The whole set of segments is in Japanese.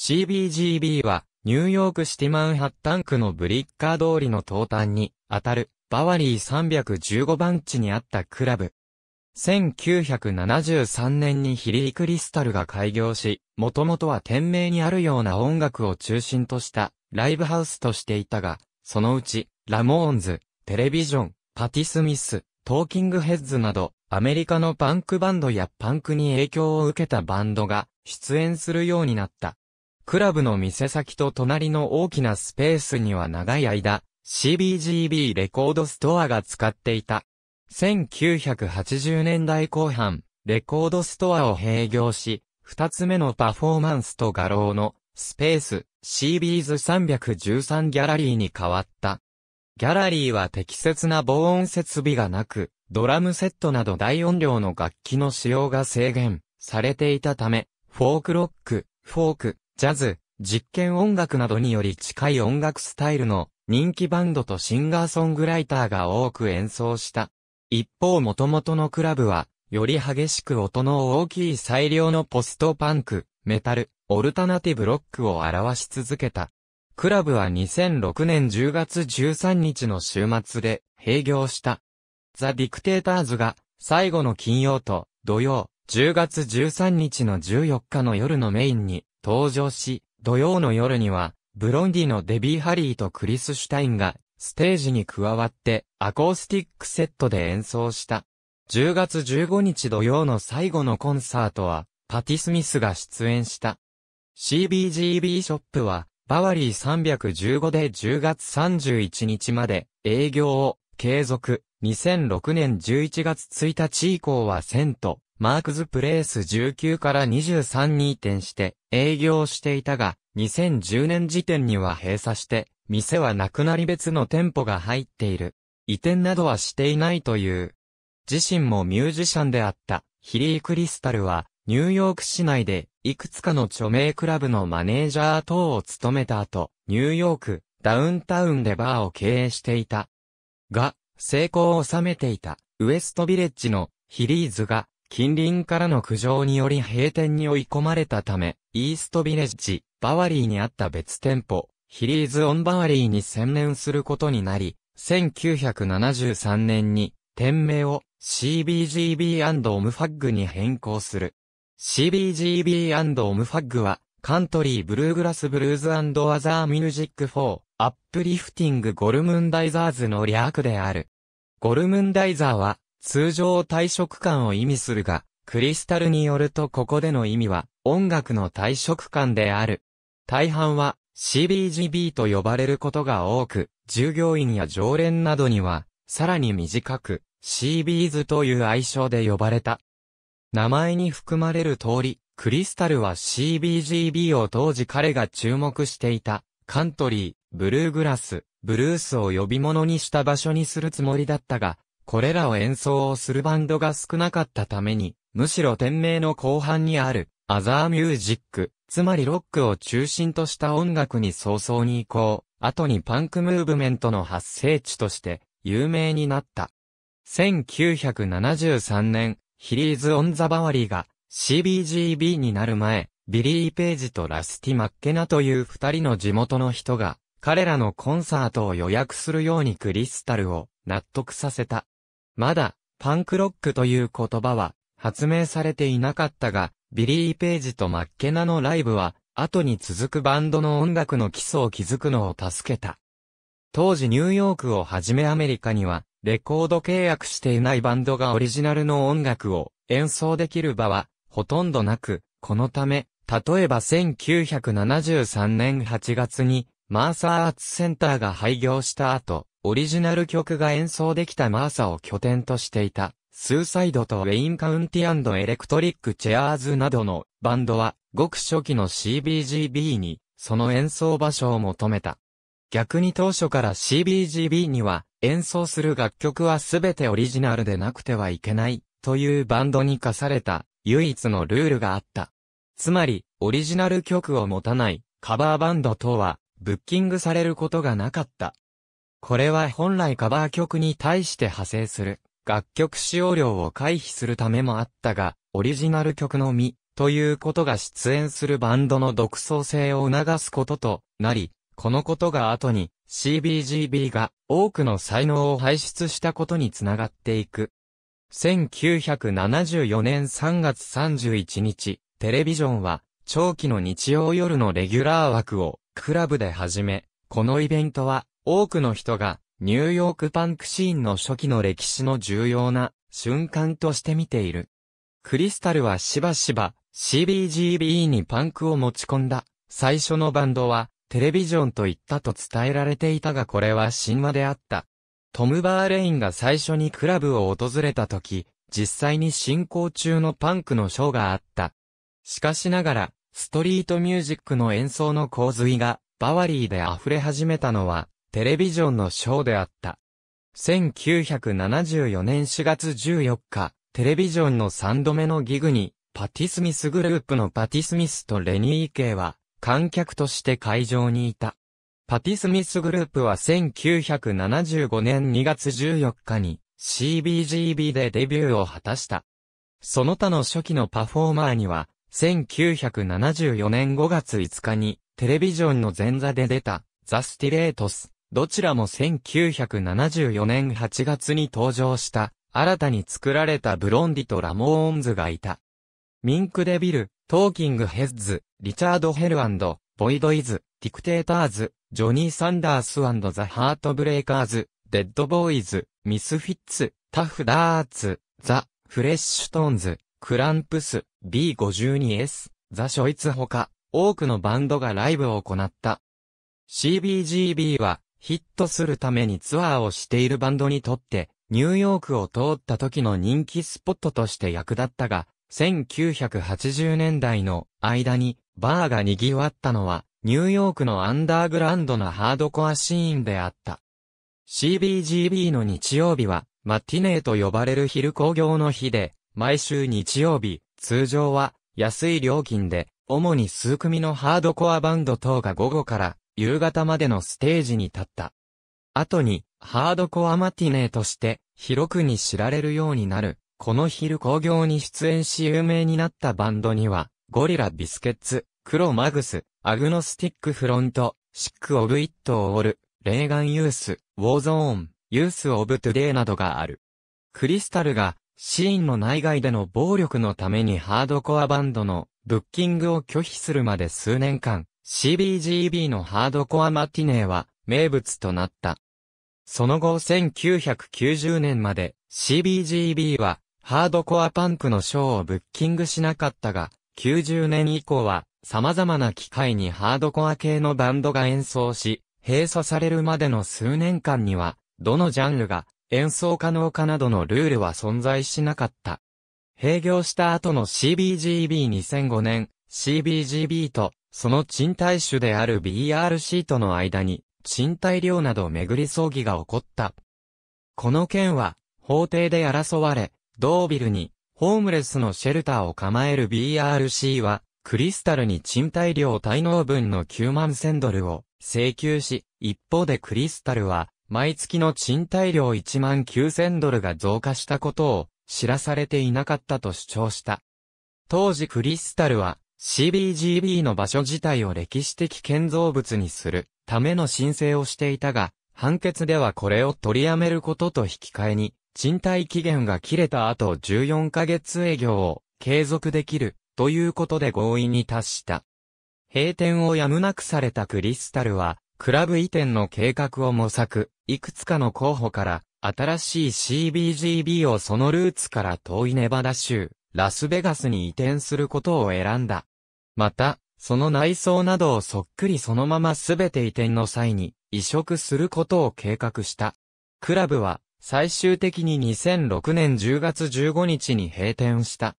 CBGB は、ニューヨークシティマンハッタン区のブリッカー通りの東端に、あたる、バワリー315番地にあったクラブ。1973年にヒリー・クリスタルが開業し、もともとは店名にあるような音楽を中心としたライブハウスとしていたが、そのうち、ラモーンズ、テレビジョン、パティ・スミス、トーキングヘッズなど、アメリカのパンクバンドやパンクに影響を受けたバンドが出演するようになった。クラブの店先と隣の大きなスペースには長い間、CBGB レコードストアが使っていた。1980年代後半、レコードストアを併業し、二つ目のパフォーマンスと画廊のスペース c b s 313ギャラリーに変わった。ギャラリーは適切な防音設備がなく、ドラムセットなど大音量の楽器の使用が制限されていたため、フォークロック、フォーク、ジャズ、実験音楽などにより近い音楽スタイルの人気バンドとシンガーソングライターが多く演奏した。一方元々のクラブは、より激しく音の大きい最良のポストパンク、メタル、オルタナティブロックを表し続けた。クラブは2006年10月13日の週末で閉業した。ザ・ディクテーターズが最後の金曜と土曜10月13日の14日の夜のメインに登場し、土曜の夜には、ブロンディのデビー・ハリーとクリス・シュタインが、ステージに加わって、アコースティックセットで演奏した。10月15日土曜の最後のコンサートは、パティ・スミスが出演した。CBGB ショップは、バワリー315で10月31日まで営業を継続。2006年11月1日以降は1000とマークズプレイス19から23に移転して営業していたが、2010年時点には閉鎖して、店はなくなり別の店舗が入っている。移転などはしていないという。自身もミュージシャンであったヒリー・クリスタルは、ニューヨーク市内でいくつかの著名クラブのマネージャー等を務めた後、ニューヨーク、ダウンタウンでバーを経営していた。が、成功を収めていたウエストビレッジのヒリーズが近隣からの苦情により閉店に追い込まれたため、イーストビレッジ、バワリーにあった別店舗、ヒリーズ・オン・バワリーに専念することになり、1973年に店名を CBGB& オムファッグに変更する。CBGB& オムファッグは、カントリー・ブルーグラス・ブルーズ・アザー・ミュージック・フォー、アップリフティング・ゴルムンダイザーズの略である。ゴルムンダイザーは、通常退職感を意味するが、クリスタルによるとここでの意味は、音楽の退職感である。大半は、CBGB と呼ばれることが多く、従業員や常連などには、さらに短く、CBs という愛称で呼ばれた。名前に含まれる通り、クリスタルは CBGB を当時彼が注目していた、カントリー、ブルーグラス、ブルースを呼び物にした場所にするつもりだったが、これらを演奏をするバンドが少なかったために、むしろ店名の後半にある、アザーミュージック、つまりロックを中心とした音楽に早々に移行、後にパンクムーブメントの発生地として有名になった。1973年、ヒリーズ・オン・ザ・バワリーが CBGB になる前、ビリー・ページとラスティ・マッケナという二人の地元の人が、彼らのコンサートを予約するようにクリスタルを納得させた。まだ、パンクロックという言葉は発明されていなかったが、ビリー・ページとマッケナのライブは、後に続くバンドの音楽の基礎を築くのを助けた。当時ニューヨークをはじめアメリカには、レコード契約していないバンドがオリジナルの音楽を演奏できる場は、ほとんどなく、このため、例えば1973年8月に、マーサーアーツセンターが廃業した後、オリジナル曲が演奏できたマーサを拠点としていた、スーサイドとウェインカウンティエレクトリックチェアーズなどのバンドは、ごく初期の CBGB に、その演奏場所を求めた。逆に当初から CBGB には、演奏する楽曲はすべてオリジナルでなくてはいけない、というバンドに課された、唯一のルールがあった。つまり、オリジナル曲を持たない、カバーバンドとは、ブッキングされることがなかった。これは本来カバー曲に対して派生する楽曲使用量を回避するためもあったが、オリジナル曲のみということが出演するバンドの独創性を促すこととなり、このことが後に CBGB が多くの才能を輩出したことにつながっていく。1974年3月31日、テレビジョンは長期の日曜夜のレギュラー枠をクラブで始め、このイベントは多くの人がニューヨークパンクシーンの初期の歴史の重要な瞬間として見ている。クリスタルはしばしば CBGB にパンクを持ち込んだ最初のバンドはテレビジョンと言ったと伝えられていたがこれは神話であった。トム・バーレインが最初にクラブを訪れた時、実際に進行中のパンクのショーがあった。しかしながら、ストリートミュージックの演奏の洪水が、バワリーで溢れ始めたのは、テレビジョンのショーであった。1974年4月14日、テレビジョンの3度目のギグに、パティスミスグループのパティスミスとレニー・イケは、観客として会場にいた。パティスミスグループは1975年2月14日に CBGB でデビューを果たした。その他の初期のパフォーマーには、1974年5月5日にテレビジョンの前座で出たザ・スティレートス、どちらも1974年8月に登場した、新たに作られたブロンディとラモーンズがいた。ミンク・デビル、トーキング・ヘッズ、リチャード・ヘルボイド・イズ、ディクテーターズ、ジョニー・サンダースザ・ハートブレイカーズ、デッド・ボーイズ、ミス・フィッツ、タフ・ダーツ、ザ・フレッシュ・トーンズ、クランプス、B52S、ザ・ショイツ他、多くのバンドがライブを行った。CBGB は、ヒットするためにツアーをしているバンドにとって、ニューヨークを通った時の人気スポットとして役立ったが、1980年代の間にバーが賑わったのは、ニューヨークのアンダーグラウンドなハードコアシーンであった。CBGB の日曜日は、マティネーと呼ばれる昼工業の日で、毎週日曜日、通常は安い料金で、主に数組のハードコアバンド等が午後から夕方までのステージに立った。後に、ハードコアマティネーとして、広くに知られるようになる。この昼工業に出演し有名になったバンドには、ゴリラビスケッツ、クロマグス、アグノスティックフロント、シックオブイットオール、レーガンユース、ウォーゾーン、ユースオブトゥデイなどがある。クリスタルが、シーンの内外での暴力のためにハードコアバンドのブッキングを拒否するまで数年間、CBGB のハードコアマティネーは名物となった。その後1990年まで CBGB はハードコアパンクのショーをブッキングしなかったが、90年以降は様々な機会にハードコア系のバンドが演奏し、閉鎖されるまでの数年間には、どのジャンルが演奏可能かなどのルールは存在しなかった。閉業した後の CBGB2005 年、CBGB とその賃貸主である BRC との間に、賃貸料など巡り葬儀が起こった。この件は、法廷で争われ、ドービルに、ホームレスのシェルターを構える BRC は、クリスタルに賃貸料滞納分の9万1000ドルを請求し、一方でクリスタルは、毎月の賃貸料1万9000ドルが増加したことを知らされていなかったと主張した。当時クリスタルは CBGB の場所自体を歴史的建造物にするための申請をしていたが、判決ではこれを取りやめることと引き換えに、賃貸期限が切れた後14ヶ月営業を継続できるということで合意に達した。閉店をやむなくされたクリスタルは、クラブ移転の計画を模索、いくつかの候補から、新しい CBGB をそのルーツから遠いネバダ州、ラスベガスに移転することを選んだ。また、その内装などをそっくりそのまますべて移転の際に移植することを計画した。クラブは最終的に2006年10月15日に閉店した。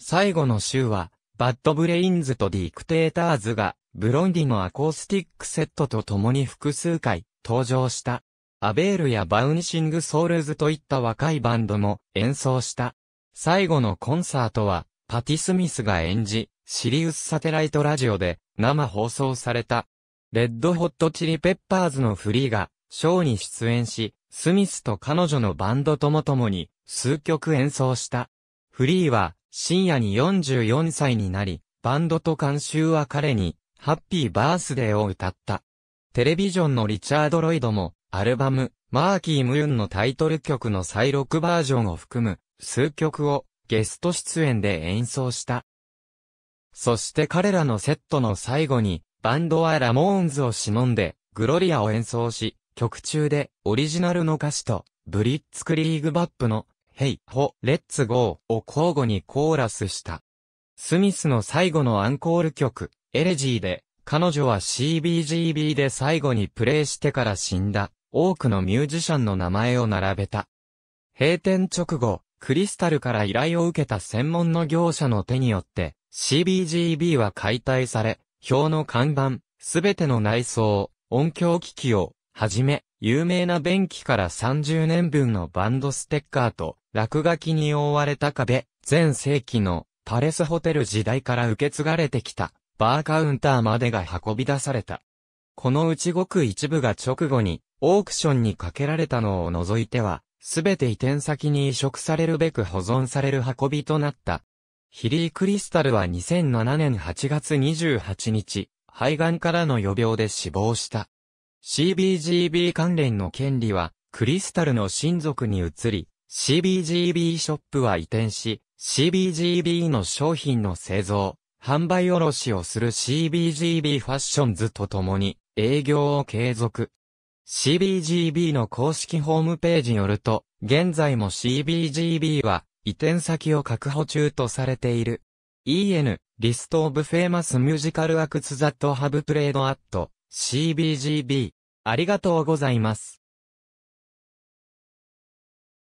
最後の週は、バッドブレインズとディクテーターズが、ブロンディのアコースティックセットと共に複数回登場した。アベールやバウンシングソウルズといった若いバンドも演奏した。最後のコンサートは、パティ・スミスが演じ、シリウスサテライトラジオで生放送された。レッドホットチリペッパーズのフリーが、ショーに出演し、スミスと彼女のバンドともともに、数曲演奏した。フリーは、深夜に44歳になり、バンドと監修は彼に、ハッピーバースデーを歌った。テレビジョンのリチャード・ロイドも、アルバム、マーキー・ムーンのタイトル曲の再録バージョンを含む、数曲をゲスト出演で演奏した。そして彼らのセットの最後に、バンドはラモーンズを忍んで、グロリアを演奏し、曲中でオリジナルの歌詞と、ブリッツクリーグバップの、ヘイ、ホ、レッツゴーを交互にコーラスした。スミスの最後のアンコール曲、エレジーで、彼女は CBGB で最後にプレイしてから死んだ、多くのミュージシャンの名前を並べた。閉店直後、クリスタルから依頼を受けた専門の業者の手によって、CBGB は解体され、表の看板、すべての内装、音響機器を、はじめ、有名な便器から30年分のバンドステッカーと、落書きに覆われた壁、全世紀の、パレスホテル時代から受け継がれてきた、バーカウンターまでが運び出された。このうちごく一部が直後に、オークションにかけられたのを除いては、すべて移転先に移植されるべく保存される運びとなった。ヒリー・クリスタルは2007年8月28日、肺がんからの予病で死亡した。CBGB 関連の権利は、クリスタルの親族に移り、CBGB ショップは移転し、CBGB の商品の製造、販売卸をする CBGB ファッションズと共に営業を継続。CBGB の公式ホームページによると、現在も CBGB は移転先を確保中とされている。EN リストオブフェーマスミュージカルアクツザットハブプレードアット CBGB ありがとうございます。